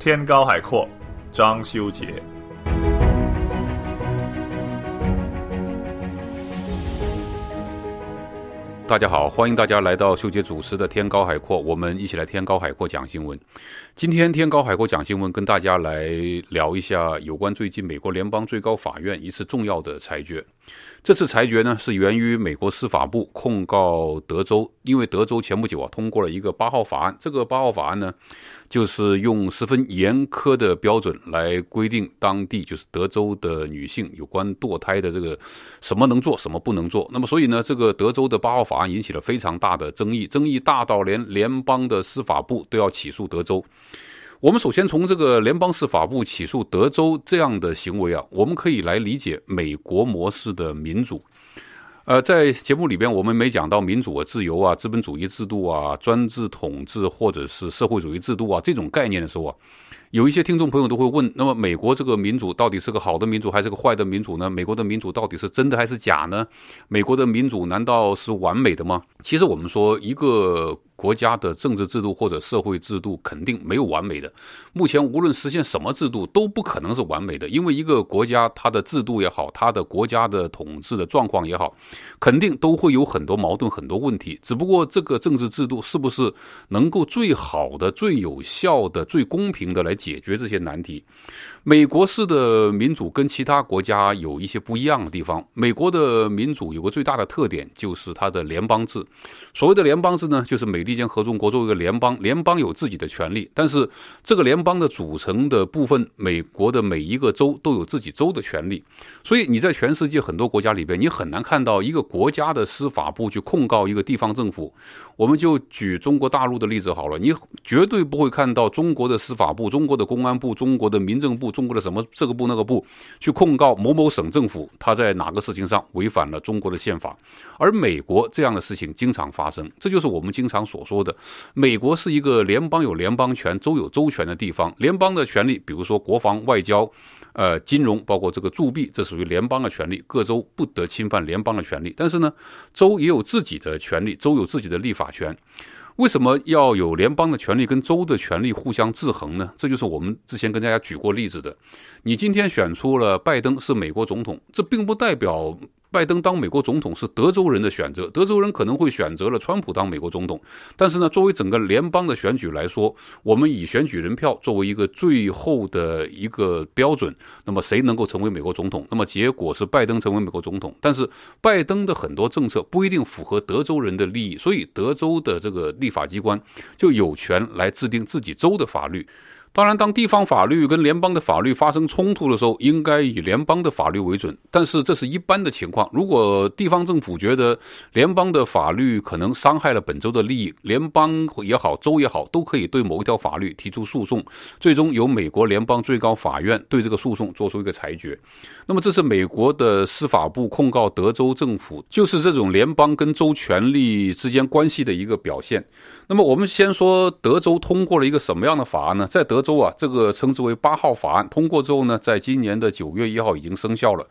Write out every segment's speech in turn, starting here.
天高海阔，张修杰。大家好，欢迎大家来到修杰主持的《天高海阔》，我们一起来《天高海阔》讲新闻。今天《天高海阔》讲新闻，跟大家来聊一下有关最近美国联邦最高法院一次重要的裁决。这次裁决呢，是源于美国司法部控告德州，因为德州前不久啊通过了一个八号法案。这个八号法案呢，就是用十分严苛的标准来规定当地就是德州的女性有关堕胎的这个什么能做，什么不能做。那么所以呢，这个德州的八号法案引起了非常大的争议，争议大到连联邦的司法部都要起诉德州。我们首先从这个联邦司法部起诉德州这样的行为啊，我们可以来理解美国模式的民主。呃，在节目里边，我们没讲到民主啊、自由啊、资本主义制度啊、专制统治或者是社会主义制度啊这种概念的时候啊，有一些听众朋友都会问：那么美国这个民主到底是个好的民主还是个坏的民主呢？美国的民主到底是真的还是假呢？美国的民主难道是完美的吗？其实我们说一个。国家的政治制度或者社会制度肯定没有完美的。目前无论实现什么制度都不可能是完美的，因为一个国家它的制度也好，它的国家的统治的状况也好，肯定都会有很多矛盾很多问题。只不过这个政治制度是不是能够最好的、最有效的、最公平的来解决这些难题？美国式的民主跟其他国家有一些不一样的地方。美国的民主有个最大的特点就是它的联邦制。所谓的联邦制呢，就是美。毕竟，合众国作为一个联邦，联邦有自己的权利，但是这个联邦的组成的部分，美国的每一个州都有自己州的权利。所以，你在全世界很多国家里边，你很难看到一个国家的司法部去控告一个地方政府。我们就举中国大陆的例子好了，你绝对不会看到中国的司法部、中国的公安部、中国的民政部、中国的什么这个部那个部去控告某某省政府，他在哪个事情上违反了中国的宪法。而美国这样的事情经常发生，这就是我们经常所。所说的，美国是一个联邦有联邦权、州有州权的地方。联邦的权利，比如说国防、外交、呃金融，包括这个铸币，这属于联邦的权利，各州不得侵犯联邦的权利。但是呢，州也有自己的权利，州有自己的立法权。为什么要有联邦的权利跟州的权利互相制衡呢？这就是我们之前跟大家举过例子的。你今天选出了拜登是美国总统，这并不代表。拜登当美国总统是德州人的选择，德州人可能会选择了川普当美国总统，但是呢，作为整个联邦的选举来说，我们以选举人票作为一个最后的一个标准，那么谁能够成为美国总统？那么结果是拜登成为美国总统，但是拜登的很多政策不一定符合德州人的利益，所以德州的这个立法机关就有权来制定自己州的法律。当然，当地方法律跟联邦的法律发生冲突的时候，应该以联邦的法律为准。但是这是一般的情况。如果地方政府觉得联邦的法律可能伤害了本州的利益，联邦也好，州也好，都可以对某一条法律提出诉讼，最终由美国联邦最高法院对这个诉讼做出一个裁决。那么这是美国的司法部控告德州政府，就是这种联邦跟州权力之间关系的一个表现。那么我们先说德州通过了一个什么样的法案呢？在德德州啊，这个称之为八号法案通过之后呢，在今年的九月一号已经生效了。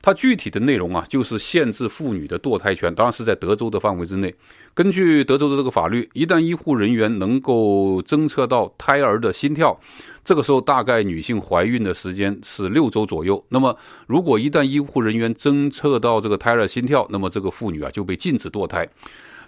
它具体的内容啊，就是限制妇女的堕胎权，当然是在德州的范围之内。根据德州的这个法律，一旦医护人员能够侦测到胎儿的心跳，这个时候大概女性怀孕的时间是六周左右。那么，如果一旦医护人员侦测到这个胎儿心跳，那么这个妇女啊就被禁止堕胎。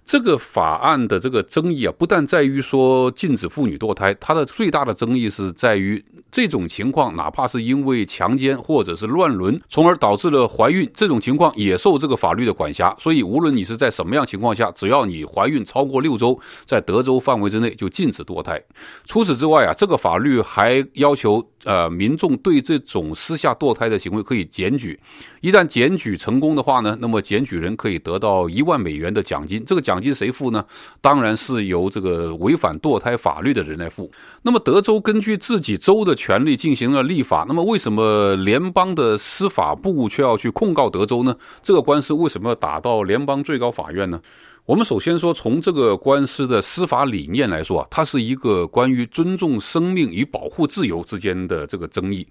这个法案的这个争议啊，不但在于说禁止妇女堕胎，它的最大的争议是在于这种情况，哪怕是因为强奸或者是乱伦，从而导致了怀孕，这种情况也受这个法律的管辖。所以，无论你是在什么样情况下，只要你怀孕超过六周，在德州范围之内就禁止堕胎。除此之外啊，这个法律还要求。呃，民众对这种私下堕胎的行为可以检举，一旦检举成功的话呢，那么检举人可以得到一万美元的奖金。这个奖金谁付呢？当然是由这个违反堕胎法律的人来付。那么德州根据自己州的权利进行了立法，那么为什么联邦的司法部却要去控告德州呢？这个官司为什么要打到联邦最高法院呢？我们首先说，从这个官司的司法理念来说啊，它是一个关于尊重生命与保护自由之间的这个争议。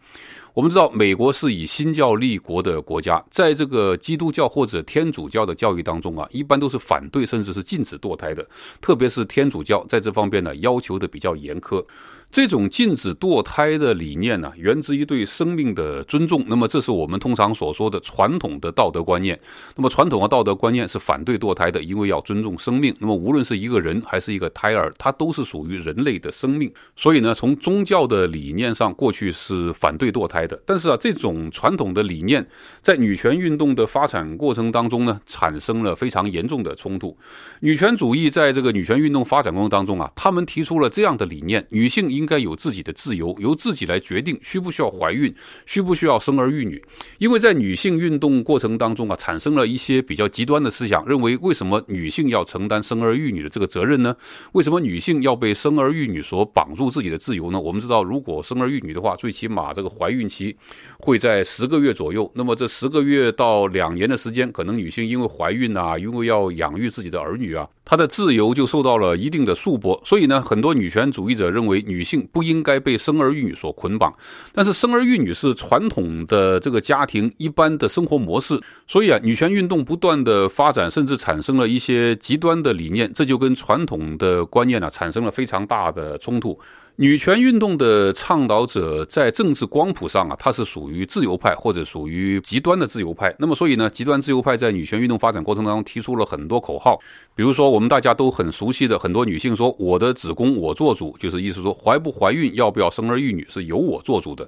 我们知道，美国是以新教立国的国家，在这个基督教或者天主教的教育当中啊，一般都是反对甚至是禁止堕胎的，特别是天主教在这方面呢，要求的比较严苛。这种禁止堕胎的理念呢，源自于对生命的尊重。那么，这是我们通常所说的传统的道德观念。那么，传统和道德观念是反对堕胎的，因为要尊重生命。那么，无论是一个人还是一个胎儿，它都是属于人类的生命。所以呢，从宗教的理念上，过去是反对堕胎的。但是啊，这种传统的理念在女权运动的发展过程当中呢，产生了非常严重的冲突。女权主义在这个女权运动发展过程当中啊，他们提出了这样的理念：女性应。应该有自己的自由，由自己来决定需不需要怀孕，需不需要生儿育女。因为在女性运动过程当中啊，产生了一些比较极端的思想，认为为什么女性要承担生儿育女的这个责任呢？为什么女性要被生儿育女所绑住自己的自由呢？我们知道，如果生儿育女的话，最起码这个怀孕期会在十个月左右，那么这十个月到两年的时间，可能女性因为怀孕啊，因为要养育自己的儿女啊，她的自由就受到了一定的束缚。所以呢，很多女权主义者认为女性。不应该被生儿育女所捆绑，但是生儿育女是传统的这个家庭一般的生活模式，所以啊，女权运动不断的发展，甚至产生了一些极端的理念，这就跟传统的观念啊产生了非常大的冲突。女权运动的倡导者在政治光谱上啊，它是属于自由派或者属于极端的自由派。那么，所以呢，极端自由派在女权运动发展过程当中提出了很多口号，比如说我们大家都很熟悉的很多女性说：“我的子宫我做主”，就是意思说，怀不怀孕、要不要生儿育女是由我做主的。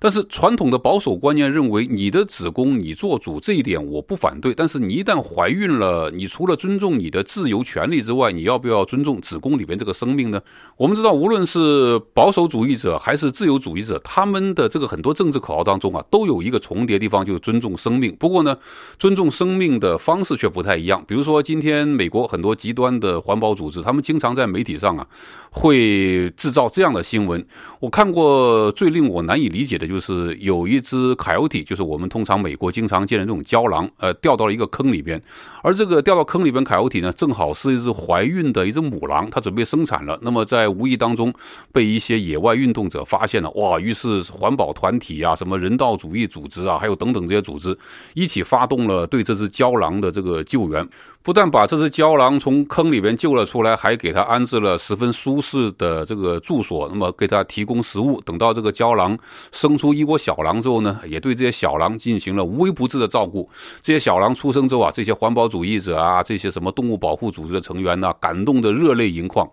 但是传统的保守观念认为，你的子宫你做主，这一点我不反对。但是你一旦怀孕了，你除了尊重你的自由权利之外，你要不要尊重子宫里面这个生命呢？我们知道，无论是保守主义者还是自由主义者，他们的这个很多政治口号当中啊，都有一个重叠地方，就是尊重生命。不过呢，尊重生命的方式却不太一样。比如说，今天美国很多极端的环保组织，他们经常在媒体上啊，会制造这样的新闻。我看过最令我难以理解的。就是有一只凯欧体，就是我们通常美国经常见的这种郊狼，呃，掉到了一个坑里边，而这个掉到坑里边凯欧体呢，正好是一只怀孕的一只母狼，它准备生产了。那么在无意当中被一些野外运动者发现了，哇！于是环保团体啊，什么人道主义组织啊，还有等等这些组织一起发动了对这只郊狼的这个救援。不但把这只郊狼从坑里边救了出来，还给它安置了十分舒适的这个住所，那么给它提供食物。等到这个郊狼生出一窝小狼之后呢，也对这些小狼进行了无微不至的照顾。这些小狼出生之后啊，这些环保主义者啊，这些什么动物保护组织的成员呢，感动得热泪盈眶。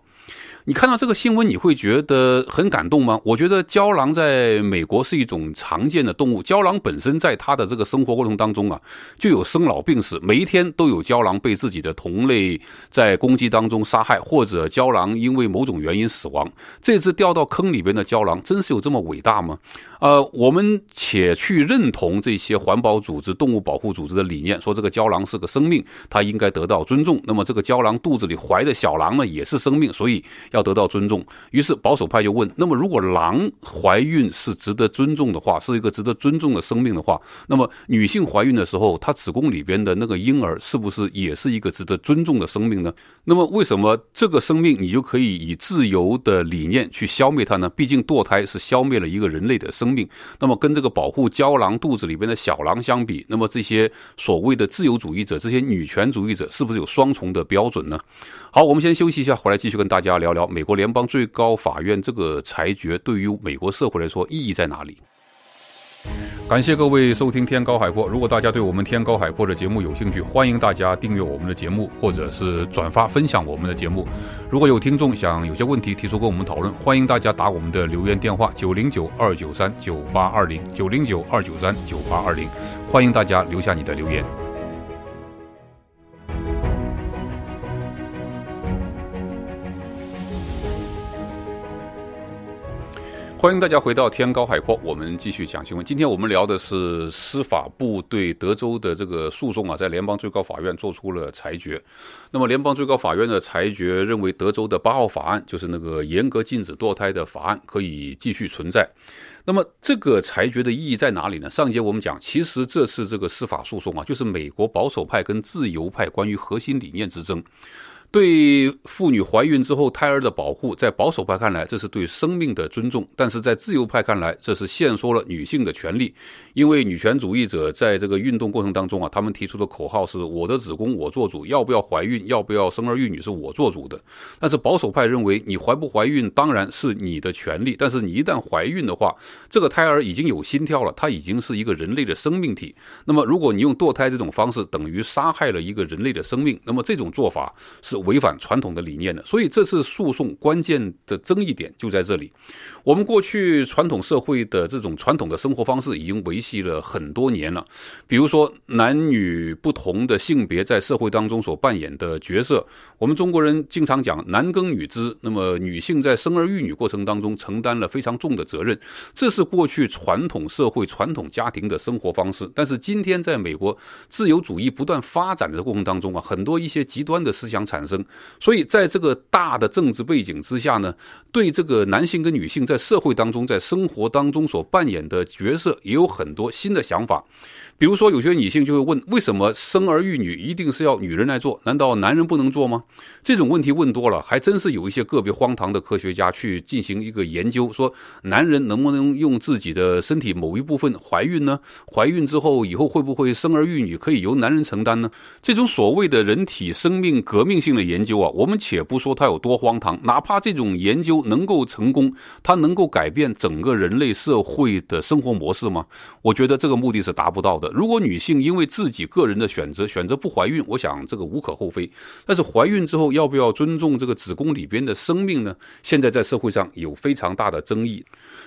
你看到这个新闻，你会觉得很感动吗？我觉得胶囊在美国是一种常见的动物。胶囊本身在它的这个生活过程当中啊，就有生老病死，每一天都有胶囊被自己的同类在攻击当中杀害，或者胶囊因为某种原因死亡。这只掉到坑里边的胶囊，真是有这么伟大吗？呃，我们且去认同这些环保组织、动物保护组织的理念，说这个胶囊是个生命，它应该得到尊重。那么这个胶囊肚子里怀的小狼呢，也是生命，所以。要得到尊重，于是保守派就问：那么，如果狼怀孕是值得尊重的话，是一个值得尊重的生命的话，那么女性怀孕的时候，她子宫里边的那个婴儿是不是也是一个值得尊重的生命呢？那么，为什么这个生命你就可以以自由的理念去消灭它呢？毕竟堕胎是消灭了一个人类的生命。那么，跟这个保护胶狼肚子里边的小狼相比，那么这些所谓的自由主义者、这些女权主义者，是不是有双重的标准呢？好，我们先休息一下，回来继续跟大家聊聊。美国联邦最高法院这个裁决对于美国社会来说意义在哪里？感谢各位收听《天高海阔》。如果大家对我们《天高海阔》的节目有兴趣，欢迎大家订阅我们的节目，或者是转发分享我们的节目。如果有听众想有些问题提出跟我们讨论，欢迎大家打我们的留言电话九零九二九三九八二零九零九二九三九八二零，欢迎大家留下你的留言。欢迎大家回到天高海阔，我们继续讲新闻。今天我们聊的是司法部对德州的这个诉讼啊，在联邦最高法院做出了裁决。那么联邦最高法院的裁决认为，德州的八号法案，就是那个严格禁止堕胎的法案，可以继续存在。那么这个裁决的意义在哪里呢？上节我们讲，其实这次这个司法诉讼啊，就是美国保守派跟自由派关于核心理念之争。对妇女怀孕之后胎儿的保护，在保守派看来，这是对生命的尊重；但是在自由派看来，这是限缩了女性的权利。因为女权主义者在这个运动过程当中啊，他们提出的口号是“我的子宫我做主”，要不要怀孕，要不要生儿育女，是我做主的。但是保守派认为，你怀不怀孕当然是你的权利，但是你一旦怀孕的话，这个胎儿已经有心跳了，它已经是一个人类的生命体。那么，如果你用堕胎这种方式，等于杀害了一个人类的生命，那么这种做法是。违反传统的理念的，所以这次诉讼关键的争议点就在这里。我们过去传统社会的这种传统的生活方式已经维系了很多年了，比如说男女不同的性别在社会当中所扮演的角色，我们中国人经常讲男耕女织，那么女性在生儿育女过程当中承担了非常重的责任，这是过去传统社会传统家庭的生活方式。但是今天在美国自由主义不断发展的过程当中啊，很多一些极端的思想产生，所以在这个大的政治背景之下呢，对这个男性跟女性在社会当中、在生活当中所扮演的角色也有很多新的想法。比如说，有些女性就会问：为什么生儿育女一定是要女人来做？难道男人不能做吗？这种问题问多了，还真是有一些个别荒唐的科学家去进行一个研究，说男人能不能用自己的身体某一部分怀孕呢？怀孕之后以后会不会生儿育女，可以由男人承担呢？这种所谓的人体生命革命性。的研究啊，我们且不说它有多荒唐，哪怕这种研究能够成功，它能够改变整个人类社会的生活模式吗？我觉得这个目的是达不到的。如果女性因为自己个人的选择选择不怀孕，我想这个无可厚非。但是怀孕之后要不要尊重这个子宫里边的生命呢？现在在社会上有非常大的争议。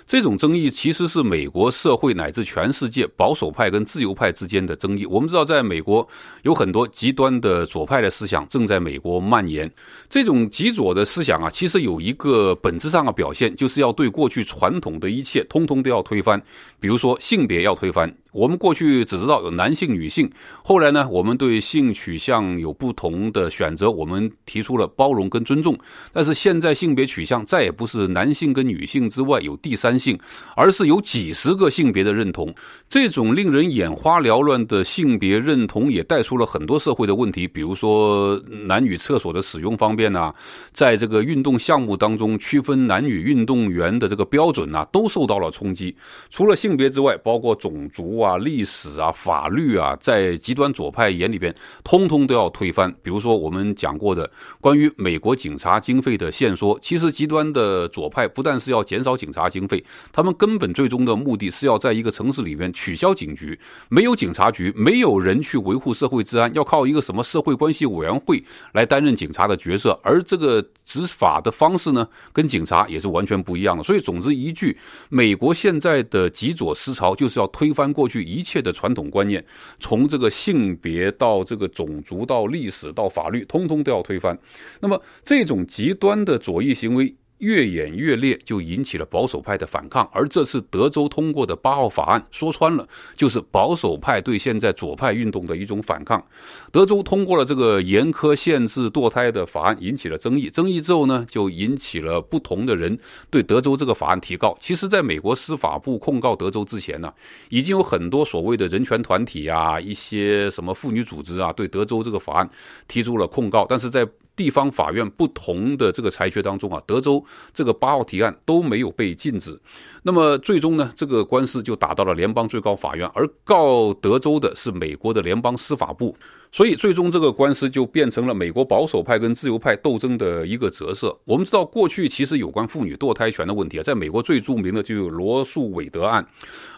这种争议其实是美国社会乃至全世界保守派跟自由派之间的争议。我们知道，在美国有很多极端的左派的思想正在美国蔓延。这种极左的思想啊，其实有一个本质上的表现，就是要对过去传统的一切通通都要推翻，比如说性别要推翻。我们过去只知道有男性、女性，后来呢，我们对性取向有不同的选择，我们提出了包容跟尊重。但是现在性别取向再也不是男性跟女性之外有第三性，而是有几十个性别的认同。这种令人眼花缭乱的性别认同也带出了很多社会的问题，比如说男女厕所的使用方便呐，在这个运动项目当中区分男女运动员的这个标准呐，都受到了冲击。除了性别之外，包括种族。啊，历史啊，法律啊，在极端左派眼里边，通通都要推翻。比如说我们讲过的关于美国警察经费的限缩，其实极端的左派不但是要减少警察经费，他们根本最终的目的是要在一个城市里面取消警局，没有警察局，没有人去维护社会治安，要靠一个什么社会关系委员会来担任警察的角色，而这个执法的方式呢，跟警察也是完全不一样的。所以，总之一句，美国现在的极左思潮就是要推翻过。去一切的传统观念，从这个性别到这个种族到历史到法律，通通都要推翻。那么，这种极端的左翼行为。越演越烈，就引起了保守派的反抗。而这次德州通过的八号法案，说穿了就是保守派对现在左派运动的一种反抗。德州通过了这个严苛限制堕胎的法案，引起了争议。争议之后呢，就引起了不同的人对德州这个法案提告。其实，在美国司法部控告德州之前呢，已经有很多所谓的人权团体啊，一些什么妇女组织啊，对德州这个法案提出了控告。但是在地方法院不同的这个裁决当中啊，德州这个八号提案都没有被禁止。那么最终呢，这个官司就打到了联邦最高法院，而告德州的是美国的联邦司法部。所以最终这个官司就变成了美国保守派跟自由派斗争的一个折射。我们知道，过去其实有关妇女堕胎权的问题啊，在美国最著名的就有罗素韦德案。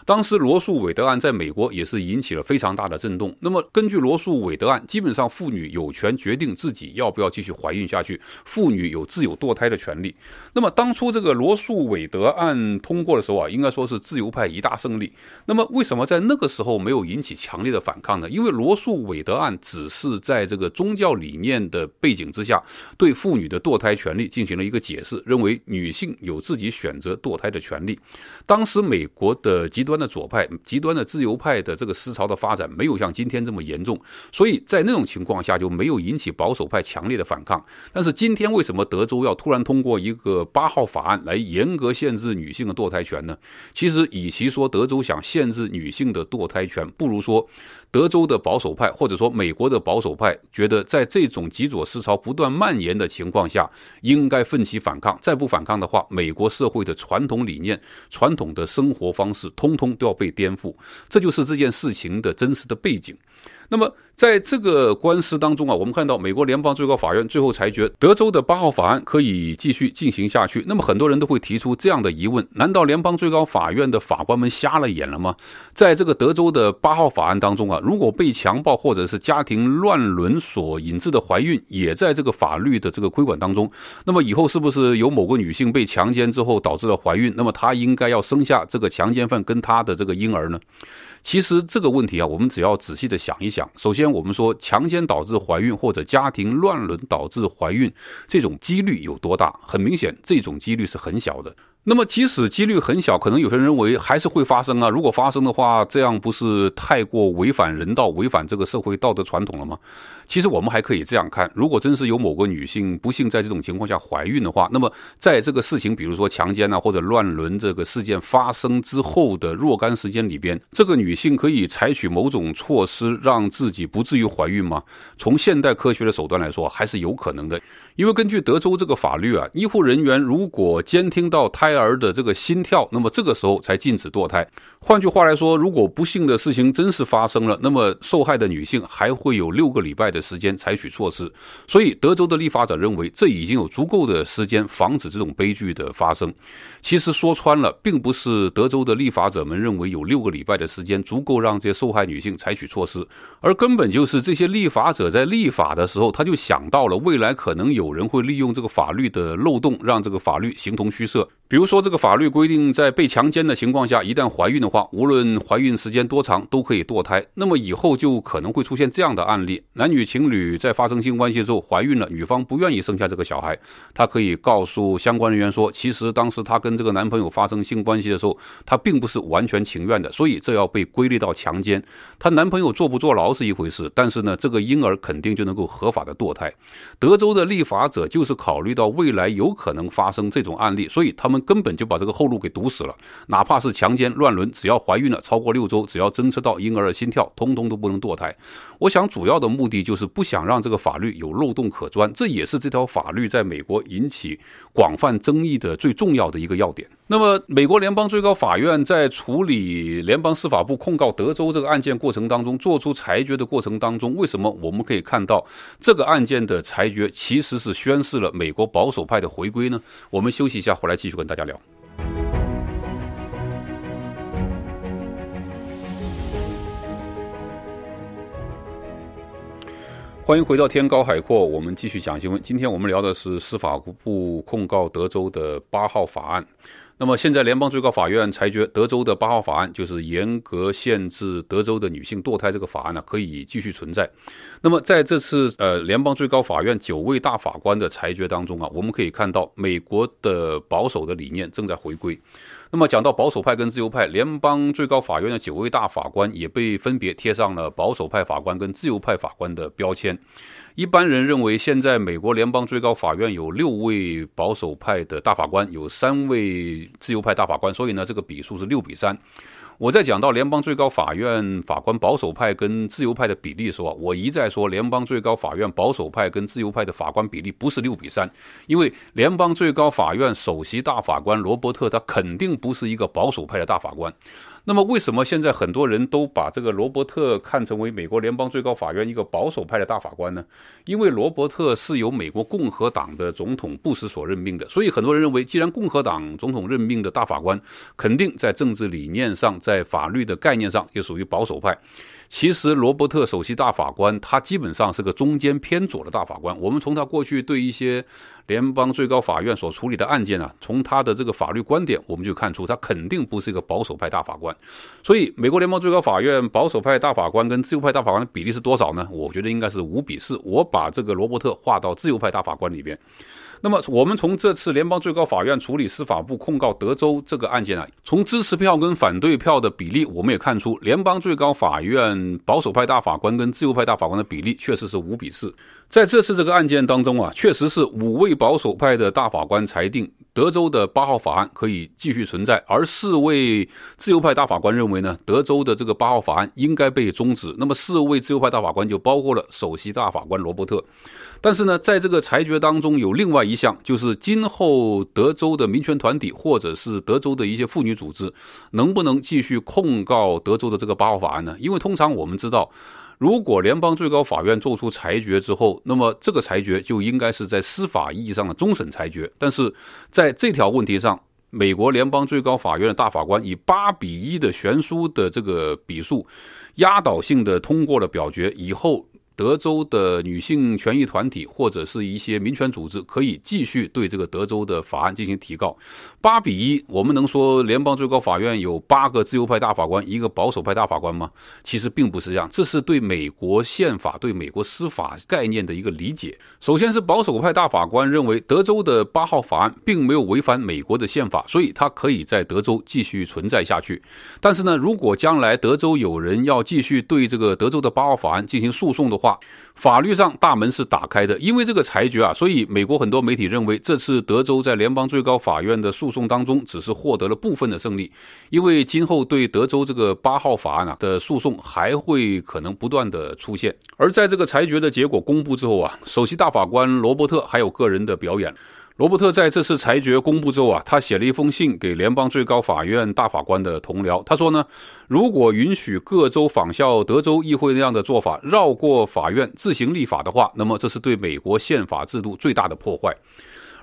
当时罗素韦德案在美国也是引起了非常大的震动。那么根据罗素韦德案，基本上妇女有权决定自己要不要继续怀孕下去，妇女有自由堕胎的权利。那么当初这个罗素韦德案通过的时候啊，应该说是自由派一大胜利。那么为什么在那个时候没有引起强烈的反抗呢？因为罗素韦德案。只是在这个宗教理念的背景之下，对妇女的堕胎权利进行了一个解释，认为女性有自己选择堕胎的权利。当时美国的极端的左派、极端的自由派的这个思潮的发展没有像今天这么严重，所以在那种情况下就没有引起保守派强烈的反抗。但是今天为什么德州要突然通过一个八号法案来严格限制女性的堕胎权呢？其实，与其说德州想限制女性的堕胎权，不如说。德州的保守派，或者说美国的保守派，觉得在这种极左思潮不断蔓延的情况下，应该奋起反抗。再不反抗的话，美国社会的传统理念、传统的生活方式，通通都要被颠覆。这就是这件事情的真实的背景。那么，在这个官司当中啊，我们看到美国联邦最高法院最后裁决，德州的八号法案可以继续进行下去。那么，很多人都会提出这样的疑问：难道联邦最高法院的法官们瞎了眼了吗？在这个德州的八号法案当中啊，如果被强暴或者是家庭乱伦所引致的怀孕，也在这个法律的这个规管当中，那么以后是不是有某个女性被强奸之后导致了怀孕，那么她应该要生下这个强奸犯跟她的这个婴儿呢？其实这个问题啊，我们只要仔细的想一想。首先，我们说强奸导致怀孕或者家庭乱伦导致怀孕，这种几率有多大？很明显，这种几率是很小的。那么，即使几率很小，可能有些人认为还是会发生啊。如果发生的话，这样不是太过违反人道、违反这个社会道德传统了吗？其实我们还可以这样看：如果真是有某个女性不幸在这种情况下怀孕的话，那么在这个事情，比如说强奸啊或者乱伦这个事件发生之后的若干时间里边，这个女性可以采取某种措施让自己不至于怀孕吗？从现代科学的手段来说，还是有可能的。因为根据德州这个法律啊，医护人员如果监听到胎儿的这个心跳，那么这个时候才禁止堕胎。换句话来说，如果不幸的事情真是发生了，那么受害的女性还会有六个礼拜的。时间采取措施，所以德州的立法者认为这已经有足够的时间防止这种悲剧的发生。其实说穿了，并不是德州的立法者们认为有六个礼拜的时间足够让这些受害女性采取措施，而根本就是这些立法者在立法的时候，他就想到了未来可能有人会利用这个法律的漏洞，让这个法律形同虚设。比如说，这个法律规定，在被强奸的情况下，一旦怀孕的话，无论怀孕时间多长，都可以堕胎。那么以后就可能会出现这样的案例：男女情侣在发生性关系之后怀孕了，女方不愿意生下这个小孩，她可以告诉相关人员说，其实当时她跟这个男朋友发生性关系的时候，她并不是完全情愿的。所以这要被归类到强奸。她男朋友坐不坐牢是一回事，但是呢，这个婴儿肯定就能够合法的堕胎。德州的立法者就是考虑到未来有可能发生这种案例，所以他们。根本就把这个后路给堵死了，哪怕是强奸、乱伦，只要怀孕了超过六周，只要侦测到婴儿的心跳，通通都不能堕胎。我想，主要的目的就是不想让这个法律有漏洞可钻，这也是这条法律在美国引起广泛争议的最重要的一个要点。那么，美国联邦最高法院在处理联邦司法部控告德州这个案件过程当中，做出裁决的过程当中，为什么我们可以看到这个案件的裁决其实是宣示了美国保守派的回归呢？我们休息一下，回来继续跟大家聊。欢迎回到天高海阔，我们继续讲新闻。今天我们聊的是司法部控告德州的八号法案。那么现在，联邦最高法院裁决，德州的八号法案就是严格限制德州的女性堕胎这个法案呢，可以继续存在。那么在这次呃联邦最高法院九位大法官的裁决当中啊，我们可以看到美国的保守的理念正在回归。那么讲到保守派跟自由派，联邦最高法院的九位大法官也被分别贴上了保守派法官跟自由派法官的标签。一般人认为，现在美国联邦最高法院有六位保守派的大法官，有三位自由派大法官，所以呢，这个比数是六比三。我在讲到联邦最高法院法官保守派跟自由派的比例时候，我一再说，联邦最高法院保守派跟自由派的法官比例不是六比三，因为联邦最高法院首席大法官罗伯特他肯定不是一个保守派的大法官。那么，为什么现在很多人都把这个罗伯特看成为美国联邦最高法院一个保守派的大法官呢？因为罗伯特是由美国共和党的总统布什所任命的，所以很多人认为，既然共和党总统任命的大法官，肯定在政治理念上、在法律的概念上也属于保守派。其实，罗伯特首席大法官他基本上是个中间偏左的大法官。我们从他过去对一些联邦最高法院所处理的案件呢，从他的这个法律观点，我们就看出他肯定不是一个保守派大法官。所以，美国联邦最高法院保守派大法官跟自由派大法官的比例是多少呢？我觉得应该是五比四。我把这个罗伯特划到自由派大法官里边。那么，我们从这次联邦最高法院处理司法部控告德州这个案件啊，从支持票跟反对票的比例，我们也看出，联邦最高法院保守派大法官跟自由派大法官的比例确实是五比四。在这次这个案件当中啊，确实是五位保守派的大法官裁定德州的八号法案可以继续存在，而四位自由派大法官认为呢，德州的这个八号法案应该被终止。那么，四位自由派大法官就包括了首席大法官罗伯特。但是呢，在这个裁决当中有另外一项，就是今后德州的民权团体或者是德州的一些妇女组织，能不能继续控告德州的这个八号法案呢？因为通常我们知道，如果联邦最高法院作出裁决之后，那么这个裁决就应该是在司法意义上的终审裁决。但是在这条问题上，美国联邦最高法院的大法官以八比一的悬殊的这个比数，压倒性的通过了表决以后。德州的女性权益团体或者是一些民权组织可以继续对这个德州的法案进行提告。八比一，我们能说联邦最高法院有八个自由派大法官，一个保守派大法官吗？其实并不是这样。这是对美国宪法、对美国司法概念的一个理解。首先是保守派大法官认为，德州的八号法案并没有违反美国的宪法，所以它可以在德州继续存在下去。但是呢，如果将来德州有人要继续对这个德州的八号法案进行诉讼的，话，法律上大门是打开的，因为这个裁决啊，所以美国很多媒体认为，这次德州在联邦最高法院的诉讼当中，只是获得了部分的胜利，因为今后对德州这个八号法案啊的诉讼，还会可能不断的出现。而在这个裁决的结果公布之后啊，首席大法官罗伯特还有个人的表演。罗伯特在这次裁决公布之后啊，他写了一封信给联邦最高法院大法官的同僚。他说呢，如果允许各州仿效德州议会那样的做法，绕过法院自行立法的话，那么这是对美国宪法制度最大的破坏。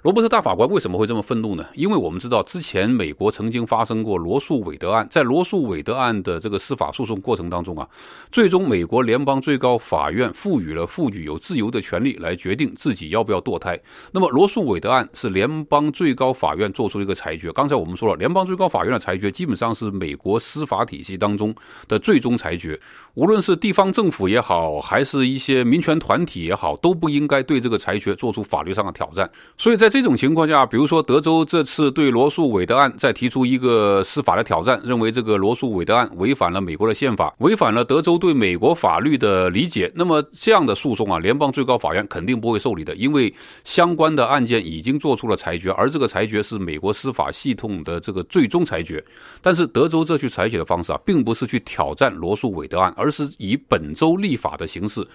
罗伯特大法官为什么会这么愤怒呢？因为我们知道，之前美国曾经发生过罗素韦德案，在罗素韦德案的这个司法诉讼过程当中啊，最终美国联邦最高法院赋予了妇女有自由的权利来决定自己要不要堕胎。那么，罗素韦德案是联邦最高法院做出一个裁决。刚才我们说了，联邦最高法院的裁决基本上是美国司法体系当中的最终裁决。无论是地方政府也好，还是一些民权团体也好，都不应该对这个裁决做出法律上的挑战。所以在这种情况下，比如说德州这次对罗素韦德案再提出一个司法的挑战，认为这个罗素韦德案违反了美国的宪法，违反了德州对美国法律的理解，那么这样的诉讼啊，联邦最高法院肯定不会受理的，因为相关的案件已经做出了裁决，而这个裁决是美国司法系统的这个最终裁决。但是德州这去采取的方式啊，并不是去挑战罗素韦德案，而是以本州立法的形式，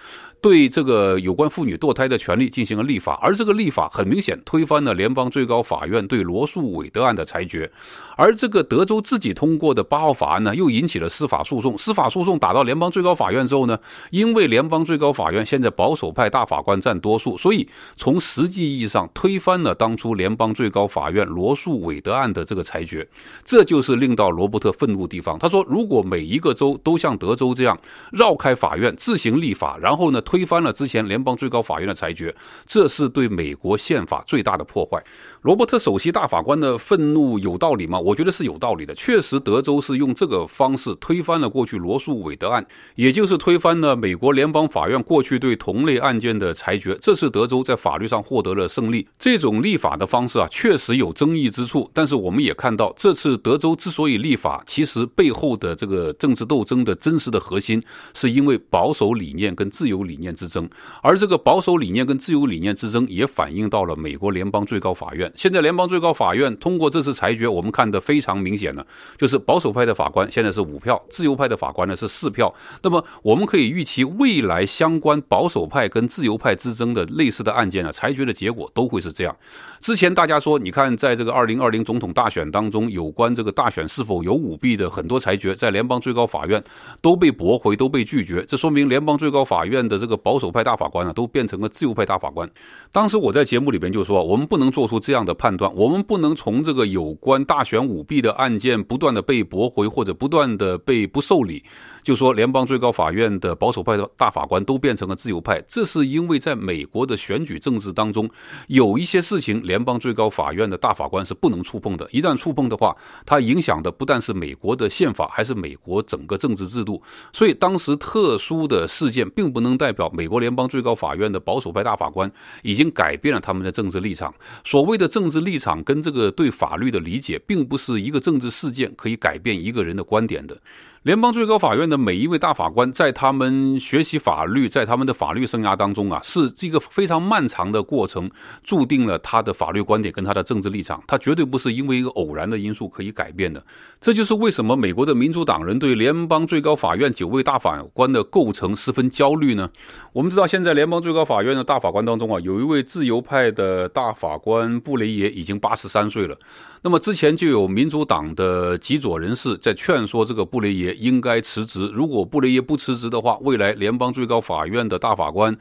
对这个有关妇女堕胎的权利进行了立法，而这个立法很明显推翻了联邦最高法院对罗素韦德案的裁决，而这个德州自己通过的八号法案呢，又引起了司法诉讼，司法诉讼打到联邦最高法院之后呢，因为联邦最高法院现在保守派大法官占多数，所以从实际意义上推翻了当初联邦最高法院罗素韦德案的这个裁决，这就是令到罗伯特愤怒地方。他说，如果每一个州都像德州这样。绕开法院自行立法，然后呢推翻了之前联邦最高法院的裁决，这是对美国宪法最大的破坏。罗伯特首席大法官的愤怒有道理吗？我觉得是有道理的。确实，德州是用这个方式推翻了过去罗素韦德案，也就是推翻了美国联邦法院过去对同类案件的裁决。这次德州在法律上获得了胜利。这种立法的方式啊，确实有争议之处。但是我们也看到，这次德州之所以立法，其实背后的这个政治斗争的真实的核心，是因为保守理念跟自由理念之争。而这个保守理念跟自由理念之争，也反映到了美国联邦最高法院。现在联邦最高法院通过这次裁决，我们看得非常明显呢，就是保守派的法官现在是五票，自由派的法官呢是四票。那么我们可以预期未来相关保守派跟自由派之争的类似的案件呢，裁决的结果都会是这样。之前大家说，你看在这个二零二零总统大选当中，有关这个大选是否有舞弊的很多裁决，在联邦最高法院都被驳回、都被拒绝，这说明联邦最高法院的这个保守派大法官呢都变成了自由派大法官。当时我在节目里边就说，我们不能做出这样。的判断，我们不能从这个有关大选舞弊的案件不断的被驳回或者不断的被不受理，就说联邦最高法院的保守派的大法官都变成了自由派。这是因为在美国的选举政治当中，有一些事情联邦最高法院的大法官是不能触碰的，一旦触碰的话，它影响的不但是美国的宪法，还是美国整个政治制度。所以当时特殊的事件并不能代表美国联邦最高法院的保守派大法官已经改变了他们的政治立场。所谓的。政治立场跟这个对法律的理解，并不是一个政治事件可以改变一个人的观点的。联邦最高法院的每一位大法官，在他们学习法律、在他们的法律生涯当中啊，是一个非常漫长的过程，注定了他的法律观点跟他的政治立场，他绝对不是因为一个偶然的因素可以改变的。这就是为什么美国的民主党人对联邦最高法院九位大法官的构成十分焦虑呢？我们知道，现在联邦最高法院的大法官当中啊，有一位自由派的大法官不。布雷耶已经八十三岁了，那么之前就有民主党的极左人士在劝说这个布雷耶应该辞职。如果布雷耶不辞职的话，未来联邦最高法院的大法官。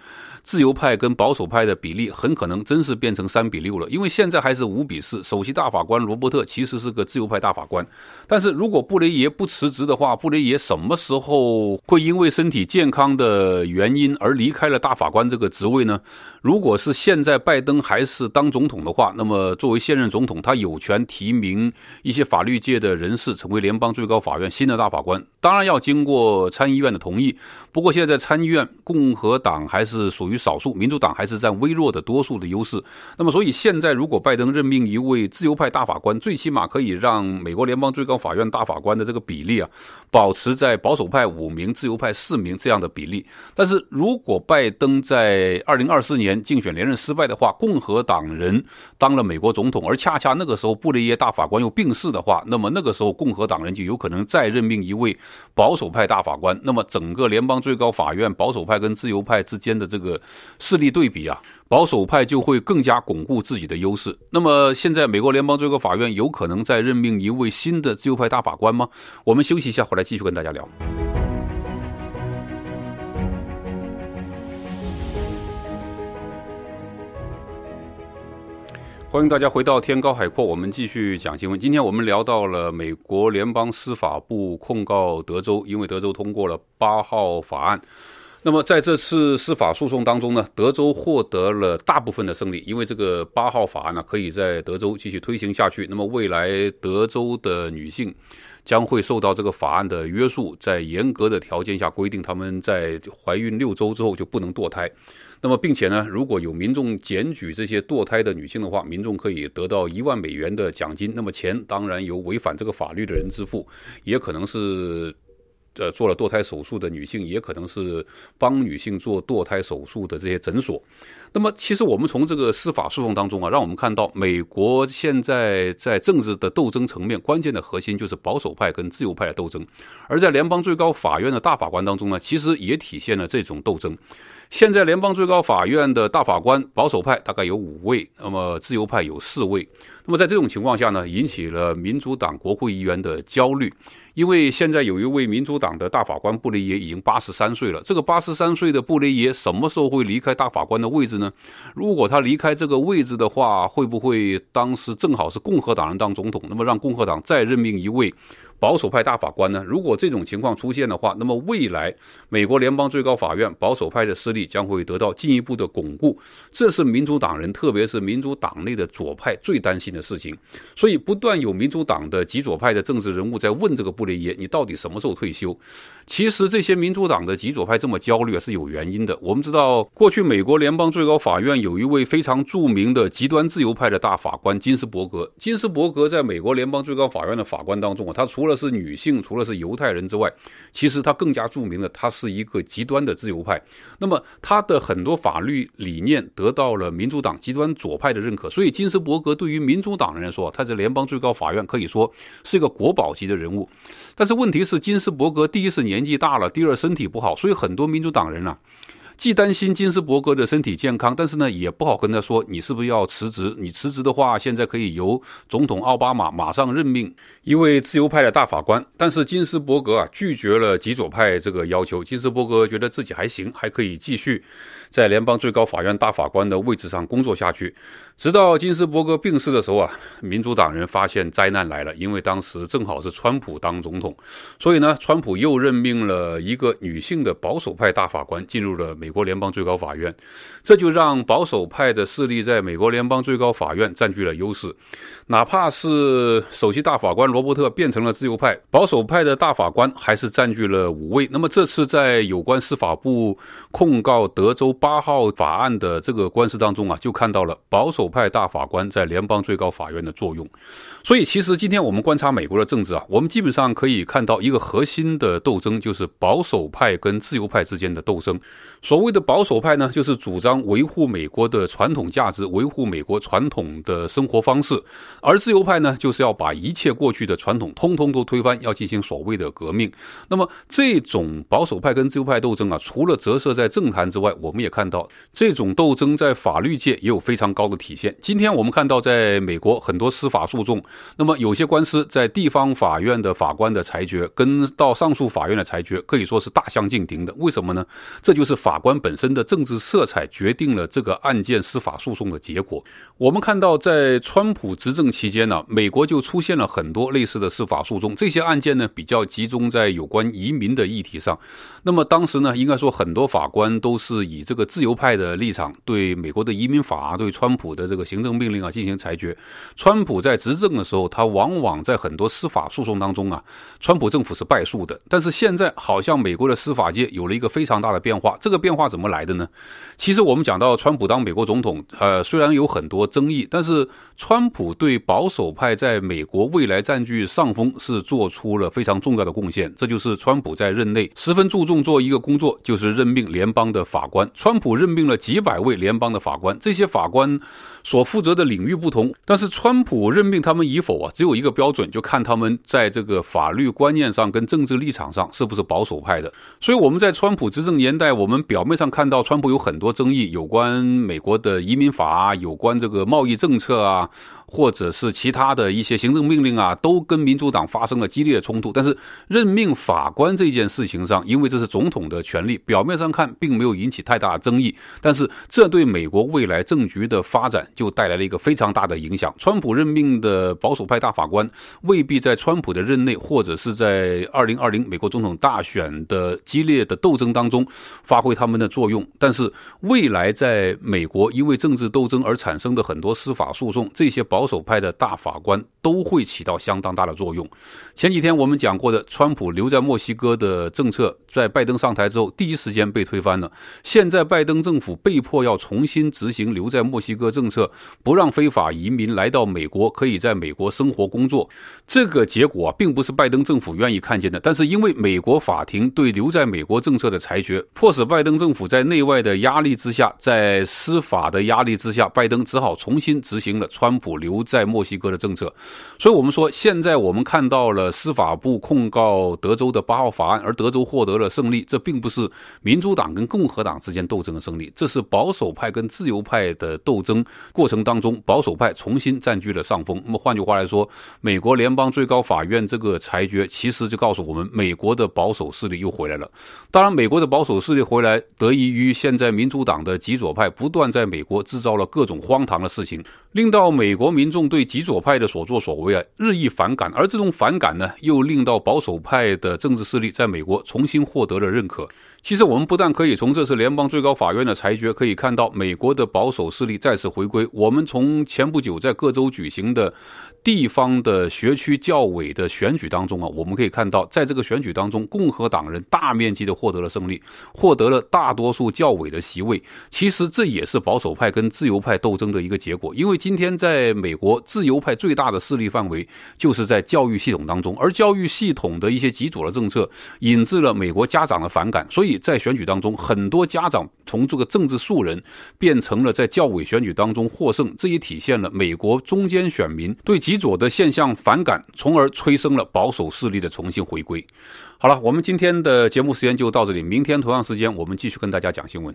自由派跟保守派的比例很可能真是变成三比六了，因为现在还是五比四。首席大法官罗伯特其实是个自由派大法官，但是如果布雷耶不辞职的话，布雷耶什么时候会因为身体健康的原因而离开了大法官这个职位呢？如果是现在拜登还是当总统的话，那么作为现任总统，他有权提名一些法律界的人士成为联邦最高法院新的大法官，当然要经过参议院的同意。不过现在参议院共和党还是属于。少数民主党还是占微弱的多数的优势。那么，所以现在如果拜登任命一位自由派大法官，最起码可以让美国联邦最高法院大法官的这个比例啊，保持在保守派五名、自由派四名这样的比例。但是如果拜登在二零二四年竞选连任失败的话，共和党人当了美国总统，而恰恰那个时候布雷耶大法官又病逝的话，那么那个时候共和党人就有可能再任命一位保守派大法官。那么整个联邦最高法院保守派跟自由派之间的这个。势力对比啊，保守派就会更加巩固自己的优势。那么，现在美国联邦最高法院有可能再任命一位新的自由派大法官吗？我们休息一下，回来继续跟大家聊。欢迎大家回到天高海阔，我们继续讲新闻。今天我们聊到了美国联邦司法部控告德州，因为德州通过了八号法案。那么在这次司法诉讼当中呢，德州获得了大部分的胜利，因为这个八号法案呢可以在德州继续推行下去。那么未来德州的女性将会受到这个法案的约束，在严格的条件下规定，她们在怀孕六周之后就不能堕胎。那么并且呢，如果有民众检举这些堕胎的女性的话，民众可以得到一万美元的奖金。那么钱当然由违反这个法律的人支付，也可能是。呃，做了堕胎手术的女性，也可能是帮女性做堕胎手术的这些诊所。那么，其实我们从这个司法诉讼当中啊，让我们看到美国现在在政治的斗争层面，关键的核心就是保守派跟自由派的斗争。而在联邦最高法院的大法官当中呢，其实也体现了这种斗争。现在联邦最高法院的大法官保守派大概有五位，那么自由派有四位。那么在这种情况下呢，引起了民主党国会议员的焦虑。因为现在有一位民主党的大法官布雷耶已经八十三岁了，这个八十三岁的布雷耶什么时候会离开大法官的位置呢？如果他离开这个位置的话，会不会当时正好是共和党人当总统？那么让共和党再任命一位？保守派大法官呢？如果这种情况出现的话，那么未来美国联邦最高法院保守派的势力将会得到进一步的巩固。这是民主党人，特别是民主党内的左派最担心的事情。所以，不断有民主党的极左派的政治人物在问这个布雷耶：你到底什么时候退休？其实这些民主党的极左派这么焦虑是有原因的。我们知道，过去美国联邦最高法院有一位非常著名的极端自由派的大法官金斯伯格。金斯伯格在美国联邦最高法院的法官当中啊，除了是女性，除了是犹太人之外，其实他更加著名的，他是一个极端的自由派。那么他的很多法律理念得到了民主党极端左派的认可，所以金斯伯格对于民主党人来说，他在联邦最高法院可以说是一个国宝级的人物。但是问题是，金斯伯格第一次年。年纪大了，第二身体不好，所以很多民主党人啊，既担心金斯伯格的身体健康，但是呢，也不好跟他说你是不是要辞职。你辞职的话，现在可以由总统奥巴马马上任命一位自由派的大法官。但是金斯伯格啊拒绝了极左派这个要求。金斯伯格觉得自己还行，还可以继续在联邦最高法院大法官的位置上工作下去。直到金斯伯格病逝的时候啊，民主党人发现灾难来了，因为当时正好是川普当总统，所以呢，川普又任命了一个女性的保守派大法官进入了美国联邦最高法院，这就让保守派的势力在美国联邦最高法院占据了优势。哪怕是首席大法官罗伯特变成了自由派，保守派的大法官还是占据了五位。那么这次在有关司法部控告德州八号法案的这个官司当中啊，就看到了保守。左派大法官在联邦最高法院的作用。所以，其实今天我们观察美国的政治啊，我们基本上可以看到一个核心的斗争，就是保守派跟自由派之间的斗争。所谓的保守派呢，就是主张维护美国的传统价值，维护美国传统的生活方式；而自由派呢，就是要把一切过去的传统通通都推翻，要进行所谓的革命。那么，这种保守派跟自由派斗争啊，除了折射在政坛之外，我们也看到这种斗争在法律界也有非常高的体现。今天我们看到，在美国很多司法诉讼。那么有些官司在地方法院的法官的裁决，跟到上诉法院的裁决可以说是大相径庭的。为什么呢？这就是法官本身的政治色彩决定了这个案件司法诉讼的结果。我们看到，在川普执政期间呢，美国就出现了很多类似的司法诉讼，这些案件呢比较集中在有关移民的议题上。那么当时呢，应该说很多法官都是以这个自由派的立场对美国的移民法、对川普的这个行政命令啊进行裁决。川普在执政的时候，他往往在很多司法诉讼当中啊，川普政府是败诉的。但是现在好像美国的司法界有了一个非常大的变化，这个变化怎么来的呢？其实我们讲到川普当美国总统，呃，虽然有很多争议，但是。川普对保守派在美国未来占据上风是做出了非常重要的贡献。这就是川普在任内十分注重做一个工作，就是任命联邦的法官。川普任命了几百位联邦的法官，这些法官所负责的领域不同，但是川普任命他们与否啊，只有一个标准，就看他们在这个法律观念上跟政治立场上是不是保守派的。所以我们在川普执政年代，我们表面上看到川普有很多争议，有关美国的移民法，有关这个贸易政策啊。war 或者是其他的一些行政命令啊，都跟民主党发生了激烈的冲突。但是任命法官这件事情上，因为这是总统的权利，表面上看并没有引起太大争议。但是这对美国未来政局的发展就带来了一个非常大的影响。川普任命的保守派大法官未必在川普的任内，或者是在二零二零美国总统大选的激烈的斗争当中发挥他们的作用。但是未来在美国因为政治斗争而产生的很多司法诉讼，这些保保守派的大法官都会起到相当大的作用。前几天我们讲过的，川普留在墨西哥的政策，在拜登上台之后第一时间被推翻了。现在拜登政府被迫要重新执行留在墨西哥政策，不让非法移民来到美国，可以在美国生活工作。这个结果并不是拜登政府愿意看见的，但是因为美国法庭对留在美国政策的裁决，迫使拜登政府在内外的压力之下，在司法的压力之下，拜登只好重新执行了川普留在墨西哥的政策。所以我们说，现在我们看到了。司法部控告德州的八号法案，而德州获得了胜利。这并不是民主党跟共和党之间斗争的胜利，这是保守派跟自由派的斗争过程当中，保守派重新占据了上风。那么，换句话来说，美国联邦最高法院这个裁决其实就告诉我们，美国的保守势力又回来了。当然，美国的保守势力回来，得益于现在民主党的极左派不断在美国制造了各种荒唐的事情，令到美国民众对极左派的所作所为啊日益反感，而这种反感。又令到保守派的政治势力在美国重新获得了认可。其实我们不但可以从这次联邦最高法院的裁决可以看到美国的保守势力再次回归，我们从前不久在各州举行的地方的学区教委的选举当中啊，我们可以看到，在这个选举当中，共和党人大面积的获得了胜利，获得了大多数教委的席位。其实这也是保守派跟自由派斗争的一个结果，因为今天在美国，自由派最大的势力范围就是在教育系统当中，而教育系统的一些极左的政策引致了美国家长的反感，所以。在选举当中，很多家长从这个政治素人变成了在教委选举当中获胜，这也体现了美国中间选民对极左的现象反感，从而催生了保守势力的重新回归。好了，我们今天的节目时间就到这里，明天同样时间我们继续跟大家讲新闻。